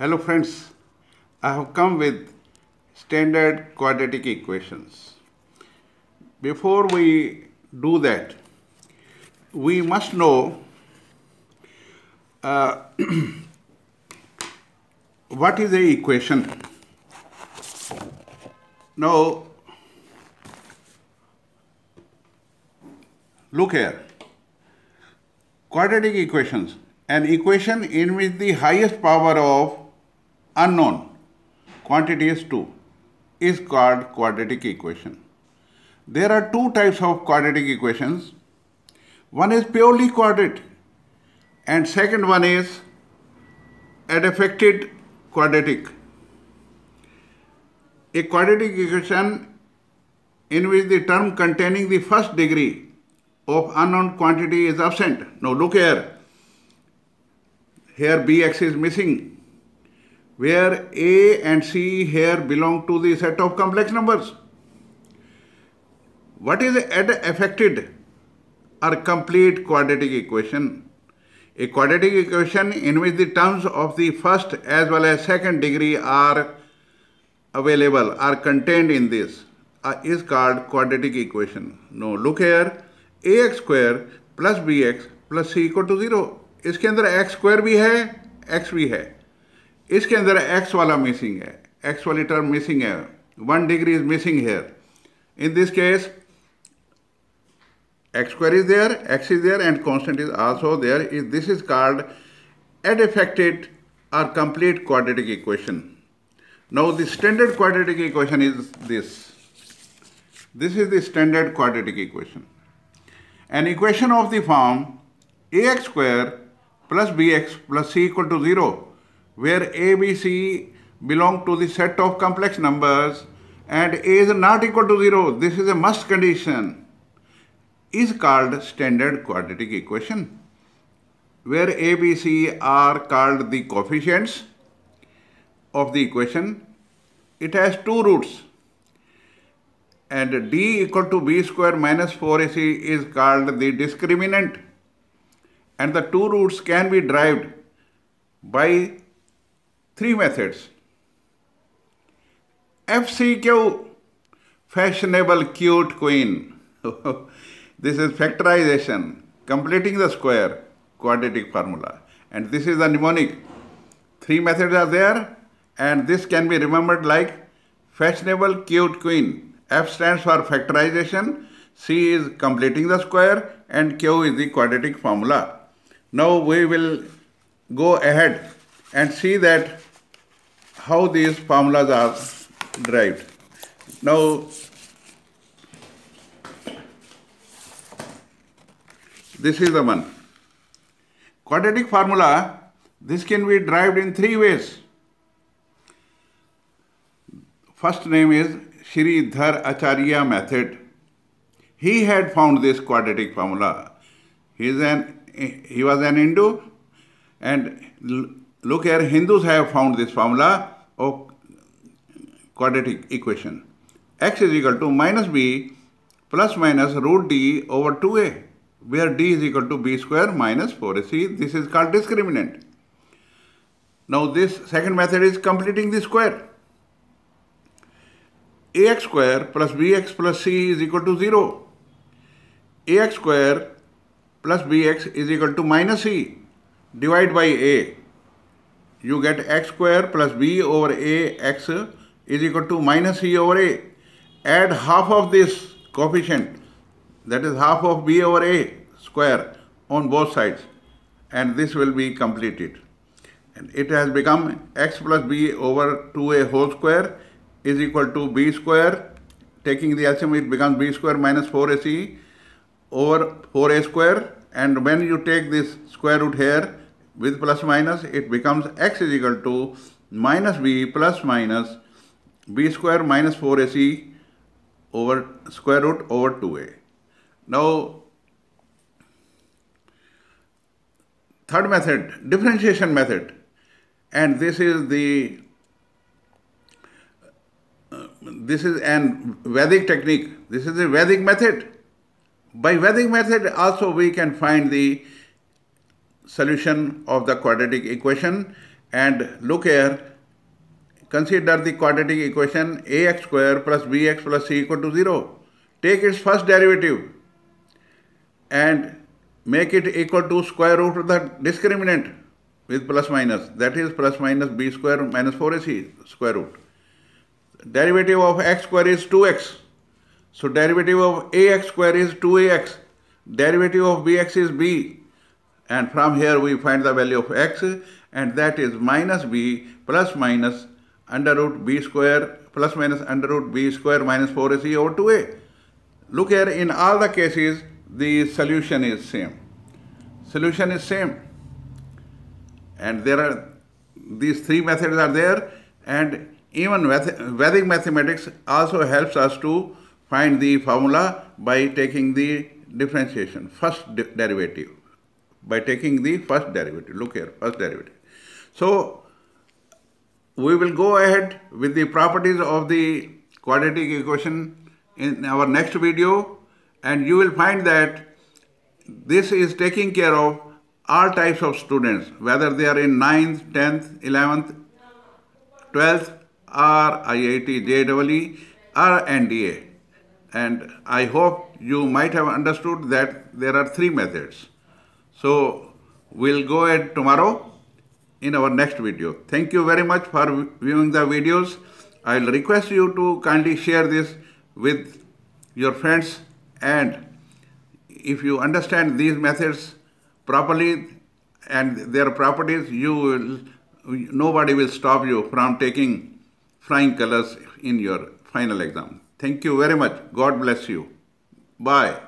Hello friends, I have come with standard quadratic equations. Before we do that, we must know uh, what is the equation. Now, look here, quadratic equations, an equation in which the highest power of unknown quantity is 2 is called quadratic equation. There are two types of quadratic equations. One is purely quadratic and second one is affected quadratic. A quadratic equation in which the term containing the first degree of unknown quantity is absent. Now look here. Here bx is missing where A and C here belong to the set of complex numbers. What is affected are complete quadratic equation. A quadratic equation in which the terms of the first as well as second degree are available, are contained in this, uh, is called quadratic equation. Now look here, ax square plus bx plus c equal to 0. इसके अंदर x square भी है x भी hai. इसके अंदर x वाला missing है वाली टर्म मिसिंग है one degree is missing here in this case x square is there x is there and constant is also there. this is called adeffected or complete quadratic equation now the standard quadratic equation is this this is the standard quadratic equation an equation of the form ax square plus bx plus c equal to 0 where ABC belong to the set of complex numbers and A is not equal to 0, this is a must condition, is called standard quadratic equation where A, B, C are called the coefficients of the equation. It has two roots and D equal to B square minus 4AC is called the discriminant and the two roots can be derived by three methods. FCQ, fashionable cute queen. this is factorization, completing the square, quadratic formula. And this is the mnemonic. Three methods are there and this can be remembered like fashionable cute queen. F stands for factorization, C is completing the square and Q is the quadratic formula. Now we will go ahead and see that how these formulas are derived. Now, this is the one. Quadratic formula, this can be derived in three ways. First name is Shridhar Acharya method. He had found this quadratic formula. He, is an, he was an Hindu and look here, Hindus have found this formula of quadratic equation. x is equal to minus b plus minus root d over 2a where d is equal to b square minus 4ac. This is called discriminant. Now this second method is completing the square. ax square plus bx plus c is equal to 0. ax square plus bx is equal to minus c divided by a you get x square plus b over a x is equal to minus c over a. Add half of this coefficient, that is half of b over a square on both sides and this will be completed. And it has become x plus b over 2a whole square is equal to b square. Taking the LCM it becomes b square minus 4ac over 4a square and when you take this square root here with plus minus it becomes x is equal to minus b plus minus b square minus 4ac over square root over 2a. Now third method differentiation method and this is the this is an Vedic technique this is the Vedic method by Vedic method also we can find the solution of the quadratic equation and look here consider the quadratic equation ax square plus bx plus c equal to 0 take its first derivative and make it equal to square root of the discriminant with plus minus that is plus minus b square minus 4ac square root derivative of x square is 2x so derivative of ax square is 2ax derivative of bx is b and from here we find the value of x and that is minus b plus minus under root b square plus minus under root b square minus 4ac over 2a. Look here in all the cases the solution is same. Solution is same. And there are these three methods are there and even Vedic mathematics also helps us to find the formula by taking the differentiation, first derivative by taking the first derivative. Look here, first derivative. So, we will go ahead with the properties of the quadratic equation in our next video and you will find that this is taking care of all types of students whether they are in 9th, 10th, 11th, 12th or IIT, JEE or NDA and I hope you might have understood that there are three methods. So we'll go ahead tomorrow in our next video. Thank you very much for viewing the videos. I'll request you to kindly share this with your friends and if you understand these methods properly and their properties, you will, nobody will stop you from taking flying colors in your final exam. Thank you very much. God bless you. Bye.